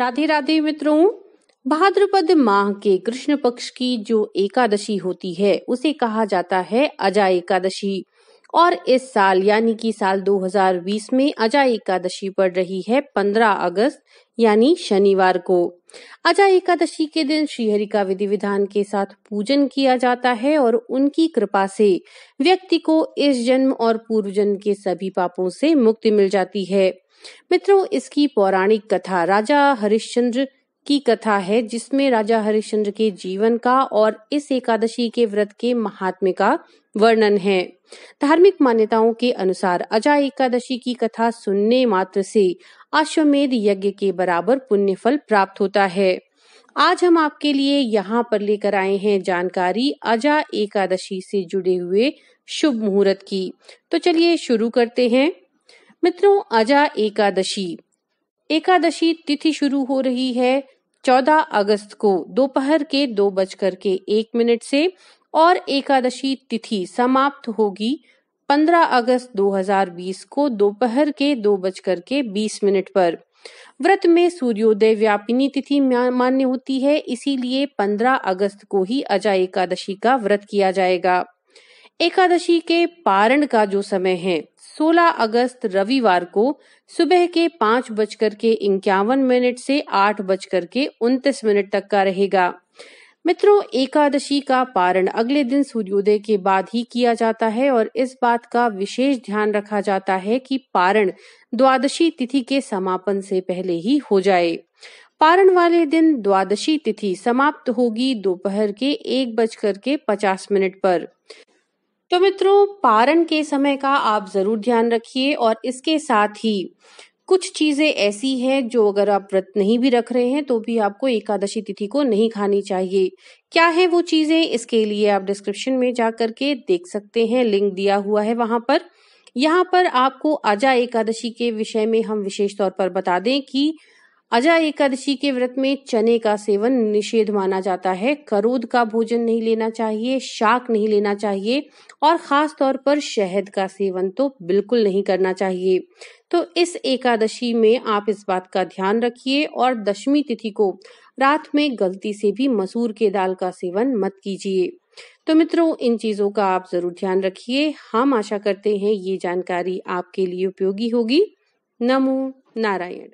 राधे राधे मित्रों भाद्रपद माह के कृष्ण पक्ष की जो एकादशी होती है उसे कहा जाता है अजा एकादशी और इस साल यानी कि साल 2020 में अजय एकादशी पड़ रही है 15 अगस्त यानी शनिवार को अजय एकादशी के दिन श्रीहरि का विधि विधान के साथ पूजन किया जाता है और उनकी कृपा से व्यक्ति को इस जन्म और पूर्व जन्म के सभी पापों से मुक्ति मिल जाती है मित्रों इसकी पौराणिक कथा राजा हरिश्चंद्र की कथा है जिसमें राजा हरिश्चंद्र के जीवन का और इस एकादशी के व्रत के महात्म्य का वर्णन है धार्मिक मान्यताओं के अनुसार अजय एकादशी की कथा सुनने मात्र से अश्वमेध यज्ञ के बराबर पुण्य फल प्राप्त होता है आज हम आपके लिए यहाँ पर लेकर आए हैं जानकारी अजा एकादशी से जुड़े हुए शुभ मुहूर्त की तो चलिए शुरू करते हैं मित्रों अजा एकादशी एकादशी तिथि शुरू हो रही है 14 अगस्त को दोपहर के दो बजकर के एक मिनट से और एकादशी तिथि समाप्त होगी 15 अगस्त 2020 को दोपहर के दो बजकर के बीस मिनट पर व्रत में सूर्योदय व्यापिनी तिथि मान्य होती है इसीलिए 15 अगस्त को ही अजय एकादशी का व्रत किया जाएगा एकादशी के पारण का जो समय है 16 अगस्त रविवार को सुबह के पाँच बजकर के इक्यावन मिनट से आठ बजकर के उन्तीस मिनट तक का रहेगा मित्रों एकादशी का पारण अगले दिन सूर्योदय के बाद ही किया जाता है और इस बात का विशेष ध्यान रखा जाता है कि पारण द्वादशी तिथि के समापन से पहले ही हो जाए पारण वाले दिन द्वादशी तिथि समाप्त होगी दोपहर के एक बजकर के पचास मिनट पर तो मित्रों पारण के समय का आप जरूर ध्यान रखिए और इसके साथ ही कुछ चीजें ऐसी हैं जो अगर आप व्रत नहीं भी रख रहे हैं तो भी आपको एकादशी तिथि को नहीं खानी चाहिए क्या है वो चीजें इसके लिए आप डिस्क्रिप्शन में जा करके देख सकते हैं लिंक दिया हुआ है वहां पर यहाँ पर आपको आजा एकादशी के विषय में हम विशेष तौर पर बता दें कि अजय एकादशी के व्रत में चने का सेवन निषेध माना जाता है करूद का भोजन नहीं लेना चाहिए शाक नहीं लेना चाहिए और खास तौर पर शहद का सेवन तो बिल्कुल नहीं करना चाहिए तो इस एकादशी में आप इस बात का ध्यान रखिए और दशमी तिथि को रात में गलती से भी मसूर के दाल का सेवन मत कीजिए तो मित्रों इन चीजों का आप जरूर ध्यान रखिए हम आशा करते हैं ये जानकारी आपके लिए उपयोगी होगी नमो नारायण